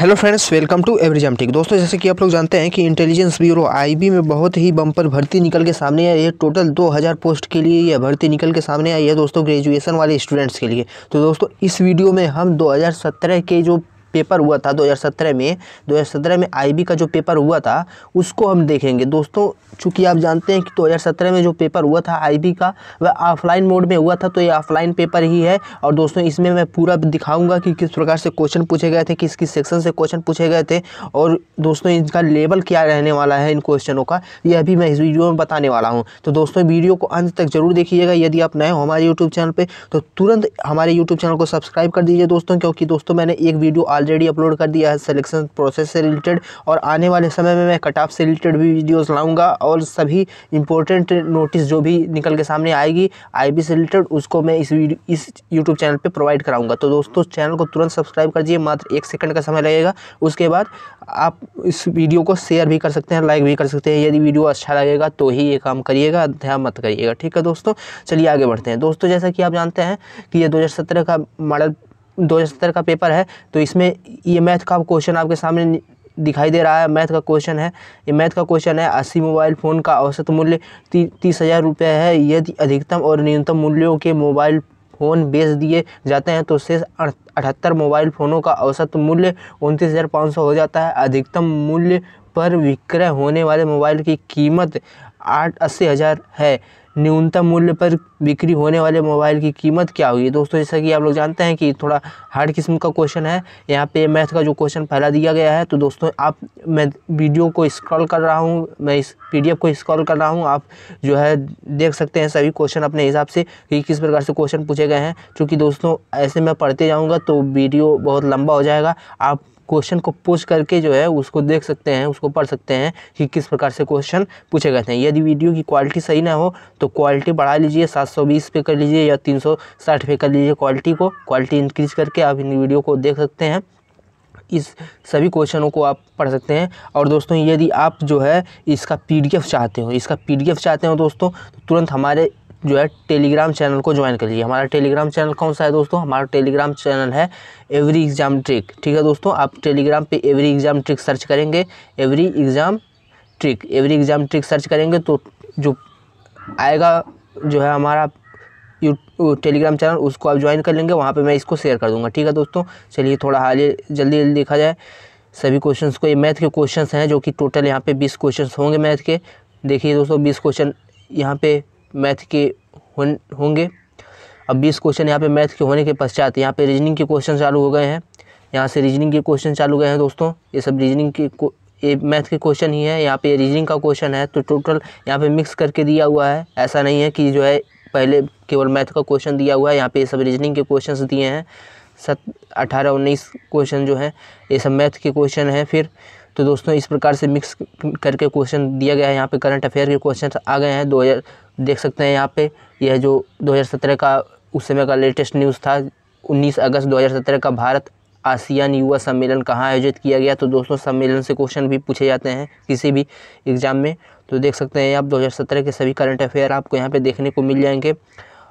hello friends welcome to every exam दोस्तों जैसे कि आप लोग जानते हैं कि इंटेलिजेंस ब्यूरो आईबी में बहुत ही बम्पर भर्ती निकल के सामने आई है टोटल 2000 पोस्ट के लिए यह भर्ती निकल के सामने आई है दोस्तों ग्रेजुएशन वाले स्टूडेंट्स के लिए तो दोस्तों इस वीडियो में हम 2017 के जो पेपर हुआ था 2017 में 2017 में आईबी का जो पेपर हुआ था उसको हम देखेंगे दोस्तों चूंकि आप जानते हैं कि 2017 में जो पेपर हुआ था आईबी का वह ऑफलाइन मोड में हुआ था तो ये ऑफलाइन पेपर ही है और दोस्तों इसमें मैं पूरा दिखाऊंगा कि किस प्रकार से क्वेश्चन पूछे गए थे किस किस सेक्शन से क्वेश्चन पूछे गए थे और दोस्तों इनका लेवल क्या रहने वाला है इन क्वेश्चनों का यह भी मैं इस वीडियो में बताने वाला हूँ तो दोस्तों वीडियो को अंत तक जरूर देखिएगा यदि आप नए हो हमारे यूट्यूब चैनल पर तो तुरंत हमारे यूट्यूब चैनल को सब्सक्राइब कर दीजिए दोस्तों क्योंकि दोस्तों मैंने एक वीडियो ऑलरेडी अपलोड कर दिया है सिलेक्शन प्रोसेस से रिलेटेड और आने वाले समय में मैं कट ऑफ से रिलेटेड भी वीडियोस लाऊंगा और सभी इंपॉर्टेंट नोटिस जो भी निकल के सामने आएगी आई से रिलेटेड उसको मैं इस इस यूट्यूब चैनल पर प्रोवाइड कराऊंगा तो दोस्तों चैनल को तुरंत सब्सक्राइब कर दीजिए मात्र एक सेकंड का समय लगेगा उसके बाद आप इस वीडियो को शेयर भी कर सकते हैं लाइक भी कर सकते हैं यदि वीडियो अच्छा लगेगा तो ही ये काम करिएगा ध्यान मत करिएगा ठीक है दोस्तों चलिए आगे बढ़ते हैं दोस्तों जैसा कि आप जानते हैं कि ये 2017 का मॉडल दो का पेपर है तो इसमें ये मैथ का क्वेश्चन आपके सामने दिखाई दे रहा है मैथ का क्वेश्चन है ये मैथ का क्वेश्चन है अस्सी मोबाइल फ़ोन का औसत मूल्य ती, तीस हज़ार रुपये है यदि अधिकतम और न्यूनतम मूल्यों के मोबाइल फ़ोन बेच दिए जाते हैं तो शेष अठहत्तर मोबाइल फ़ोनों का औसत मूल्य उनतीस हज़ार पाँच सौ हो जाता है अधिकतम मूल्य पर विक्रय होने वाले मोबाइल की कीमत आठ अस्सी हज़ार है न्यूनतम मूल्य पर बिक्री होने वाले मोबाइल की कीमत क्या होगी दोस्तों जैसा कि आप लोग जानते हैं कि थोड़ा हार्ड किस्म का क्वेश्चन है यहाँ पे मैथ का जो क्वेश्चन पहला दिया गया है तो दोस्तों आप मैं वीडियो को स्क्रॉल कर रहा हूँ मैं इस पीडीएफ को स्क्रॉल कर रहा हूँ आप जो है देख सकते हैं सभी क्वेश्चन अपने हिसाब से कि किस प्रकार से क्वेश्चन पूछे गए हैं चूँकि दोस्तों ऐसे मैं पढ़ते जाऊँगा तो वीडियो बहुत लंबा हो जाएगा आप क्वेश्चन को पोस्ट करके जो है उसको देख सकते हैं उसको पढ़ सकते हैं कि किस प्रकार से क्वेश्चन पूछे गए थे यदि वीडियो की क्वालिटी सही ना हो तो क्वालिटी बढ़ा लीजिए सात सौ बीस पे कर लीजिए या तीन सौ साठ पे कर लीजिए क्वालिटी को क्वालिटी इंक्रीज करके आप इन वीडियो को देख सकते हैं इस सभी क्वेश्चनों को आप पढ़ सकते हैं और दोस्तों यदि आप जो है इसका पीडीएफ चाहते हो इसका पीडीएफ चाहते हो दोस्तों तो तुरंत हमारे जो है टेलीग्राम चैनल को ज्वाइन कर लीजिए हमारा टेलीग्राम चैनल कौन सा है दोस्तों हमारा टेलीग्राम चैनल है एवरी एग्ज़ाम ट्रिक ठीक है दोस्तों आप टेलीग्राम पे एवरी एग्ज़ाम ट्रिक सर्च करेंगे every exam trick every exam trick search करेंगे तो जो आएगा जो है हमारा यू टेलीग्राम चैनल उसको आप ज्वाइन कर लेंगे वहाँ पर मैं इसको शेयर कर दूँगा ठीक है दोस्तों चलिए थोड़ा हाल जल्दी जल्दी देखा जाए सभी क्वेश्चंस को ये मैथ के क्वेश्चंस हैं जो कि टोटल यहाँ पे बीस क्वेश्चंस होंगे मैथ के देखिए दोस्तों बीस क्वेश्चन यहाँ पे मैथ के होंगे अब बीस क्वेश्चन यहाँ पे मैथ के होने के पश्चात यहाँ पे रीजनिंग के क्वेश्चन चालू हो गए हैं यहाँ से रीजनिंग के क्वेश्चन चालू गए हैं दोस्तों ये सब रीजनिंग के ये मैथ के क्वेश्चन ही है यहाँ पे रीजनिंग का क्वेश्चन है तो टोटल यहाँ पे मिक्स करके दिया हुआ है ऐसा नहीं है कि जो है पहले केवल मैथ का क्वेश्चन दिया हुआ है यहाँ पे ये सब रीजनिंग के क्वेश्चन दिए हैं सत अठारह उन्नीस क्वेश्चन जो हैं ये सब मैथ के क्वेश्चन हैं फिर तो दोस्तों इस प्रकार से मिक्स करके क्वेश्चन दिया गया है यहाँ पे करंट अफेयर के क्वेश्चन आ गए हैं दो हज़ार देख सकते हैं यहाँ पे यह जो 2017 का उस समय का लेटेस्ट न्यूज़ था 19 अगस्त 2017 का भारत आसियान युवा सम्मेलन कहाँ आयोजित किया गया तो दोस्तों सम्मेलन से क्वेश्चन भी पूछे जाते हैं किसी भी एग्ज़ाम में तो देख सकते हैं आप दो के सभी करंट अफेयर आपको यहाँ पर देखने को मिल जाएंगे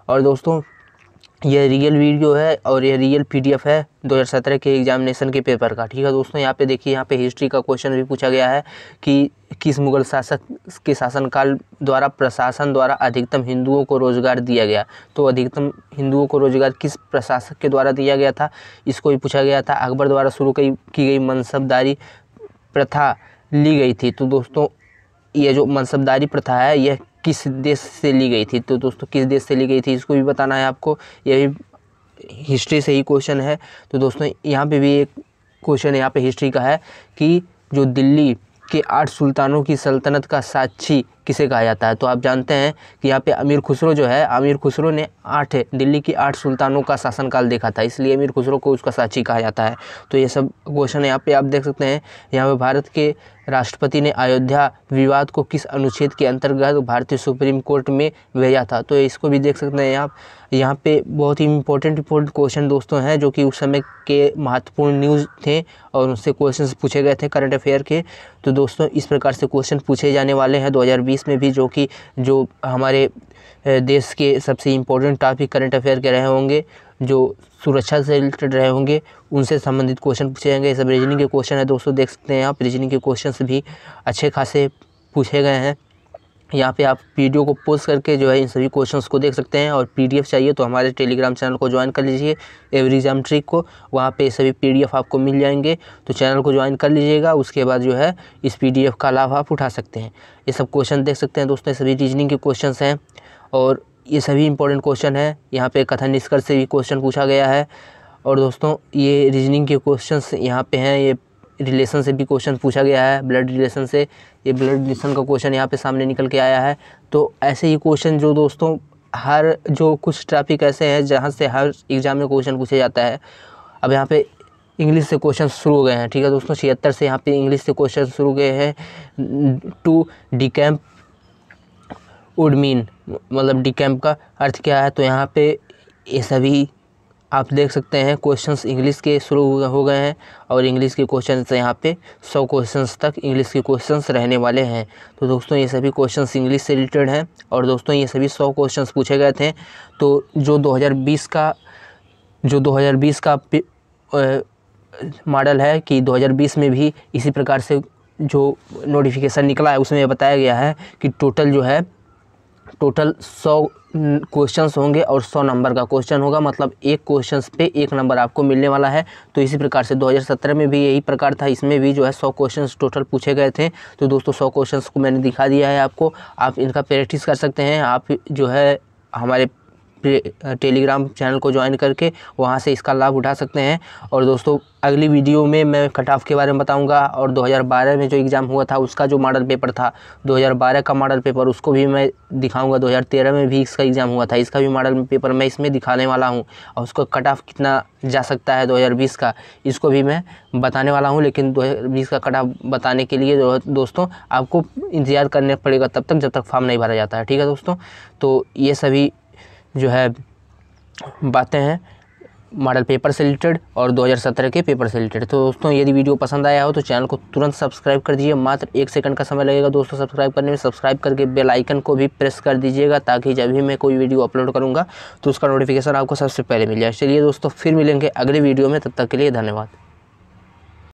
और दोस्तों यह रियल वीडियो है और यह रियल पीडीएफ है 2017 के एग्जामिनेशन के पेपर का ठीक है दोस्तों यहाँ पे देखिए यहाँ पे हिस्ट्री का क्वेश्चन भी पूछा गया है कि किस मुगल शासक के शासनकाल द्वारा प्रशासन द्वारा अधिकतम हिंदुओं को रोजगार दिया गया तो अधिकतम हिंदुओं को रोजगार किस प्रशासक के द्वारा दिया गया था इसको भी पूछा गया था अकबर द्वारा शुरू की गई मनसबदारी प्रथा ली गई थी तो दोस्तों ये जो मनसबदारी प्रथा है यह किस देश से ली गई थी तो दोस्तों किस देश से ली गई थी इसको भी बताना है आपको ये भी हिस्ट्री से ही क्वेश्चन है तो दोस्तों यहाँ पे भी एक क्वेश्चन यहाँ पे हिस्ट्री का है कि जो दिल्ली के आठ सुल्तानों की सल्तनत का साक्षी किसे कहा जाता है तो आप जानते हैं कि यहाँ पे अमीर खुसरो जो है अमीर खुसरो ने आठ दिल्ली की आठ सुल्तानों का शासनकाल देखा था इसलिए अमीर खुसरो को उसका साची कहा जाता है तो ये सब क्वेश्चन यहाँ पे आप देख सकते हैं यहाँ पे भारत के राष्ट्रपति ने अयोध्या विवाद को किस अनुच्छेद के अंतर्गत भारतीय सुप्रीम कोर्ट में भेजा था तो इसको भी देख सकते हैं आप यहाँ पे बहुत ही इम्पोर्टेंट इम्पोर्टेंट क्वेश्चन दोस्तों हैं जो कि उस समय के महत्वपूर्ण न्यूज़ थे और उनसे क्वेश्चन पूछे गए थे करंट अफेयर के तो दोस्तों इस प्रकार से क्वेश्चन पूछे जाने वाले हैं दो 2023 में भी जो कि जो हमारे देश के सबसे इम्पोर्टेंट टॉपिक करंट अफेयर के रहे होंगे जो सुरक्षा से रिलेटेड रहे होंगे उनसे संबंधित क्वेश्चन पूछे जाएंगे सब रीजनिंग के क्वेश्चन है दोस्तों देख सकते हैं आप रीजनिंग के क्वेश्चन भी अच्छे खासे पूछे गए हैं यहाँ पे आप वीडियो को पोस्ट करके जो है इन सभी क्वेश्चंस को देख सकते हैं और पीडीएफ चाहिए तो हमारे टेलीग्राम चैनल को ज्वाइन कर लीजिए एवरी एग्जाम ट्रिक को वहाँ पे सभी पीडीएफ आपको मिल जाएंगे तो चैनल को ज्वाइन कर लीजिएगा उसके बाद जो है इस पीडीएफ का लाभ आप उठा सकते हैं ये सब क्वेश्चन देख सकते हैं दोस्तों सभी रीजनिंग के क्वेश्चन हैं और ये सभी इंपॉर्टेंट क्वेश्चन हैं यहाँ पर कथन निष्कर्ष से भी क्वेश्चन पूछा गया है और दोस्तों ये रीजनिंग के क्वेश्चन यहाँ पर हैं ये रिलेशन से भी क्वेश्चन पूछा गया है ब्लड रिलेशन से ये ब्लड रिलेशन का क्वेश्चन यहाँ पे सामने निकल के आया है तो ऐसे ही क्वेश्चन जो दोस्तों हर जो कुछ टॉपिक ऐसे हैं जहाँ से हर एग्ज़ाम में क्वेश्चन पूछा जाता है अब यहाँ पे इंग्लिश से क्वेश्चन शुरू हो गए हैं ठीक है दोस्तों छिहत्तर से यहाँ पर इंग्लिश से क्वेश्चन शुरू गए हैं टू डी कैम्प उडमीन मतलब डी कैम्प का अर्थ क्या है तो यहाँ पर ये सभी आप देख सकते हैं क्वेश्चंस इंग्लिश के शुरू हो गए हैं और इंग्लिश के क्वेश्चंस यहाँ पे सौ क्वेश्चंस तक इंग्लिश के क्वेश्चंस रहने वाले हैं तो दोस्तों ये सभी क्वेश्चंस इंग्लिश से रिलेटेड हैं और दोस्तों ये सभी सौ क्वेश्चंस पूछे गए थे तो जो 2020 का जो 2020 का मॉडल है कि 2020 में भी इसी प्रकार से जो नोटिफिकेशन निकला है उसमें बताया गया है कि टोटल जो है टोटल सौ क्वेश्चंस होंगे और सौ नंबर का क्वेश्चन होगा मतलब एक क्वेश्चन पे एक नंबर आपको मिलने वाला है तो इसी प्रकार से 2017 में भी यही प्रकार था इसमें भी जो है सौ क्वेश्चन टोटल पूछे गए थे तो दोस्तों सौ क्वेश्चन को मैंने दिखा दिया है आपको आप इनका प्रैक्टिस कर सकते हैं आप जो है हमारे टेलीग्राम चैनल को ज्वाइन करके वहाँ से इसका लाभ उठा सकते हैं और दोस्तों अगली वीडियो में मैं कट ऑफ के बारे में बताऊंगा और 2012 में जो एग्ज़ाम हुआ था उसका जो मॉडल पेपर था 2012 का मॉडल पेपर उसको भी मैं दिखाऊंगा 2013 में भी इसका एग्ज़ाम हुआ था इसका भी मॉडल पेपर मैं इसमें दिखाने वाला हूं और उसका कट ऑफ कितना जा सकता है 2020 का इसको भी मैं बताने वाला हूँ लेकिन दो का कट ऑफ बताने के लिए दोस्तों आपको इंतज़ार करने पड़ेगा तब तक जब तक फॉर्म नहीं भरा जाता है ठीक है दोस्तों तो ये सभी जो है बातें हैं मॉडल पेपर से रिलेटेड और 2017 के पेपर से रिलेटेड तो दोस्तों यदि वीडियो पसंद आया हो तो चैनल को तुरंत सब्सक्राइब कर दीजिए मात्र एक सेकंड का समय लगेगा दोस्तों सब्सक्राइब करने में सब्सक्राइब करके बेल आइकन को भी प्रेस कर दीजिएगा ताकि जब भी मैं कोई वीडियो अपलोड करूँगा तो उसका नोटिफिकेशन आपको सबसे पहले मिल जाए चलिए दोस्तों फिर मिलेंगे अगले वीडियो में तब तक के लिए धन्यवाद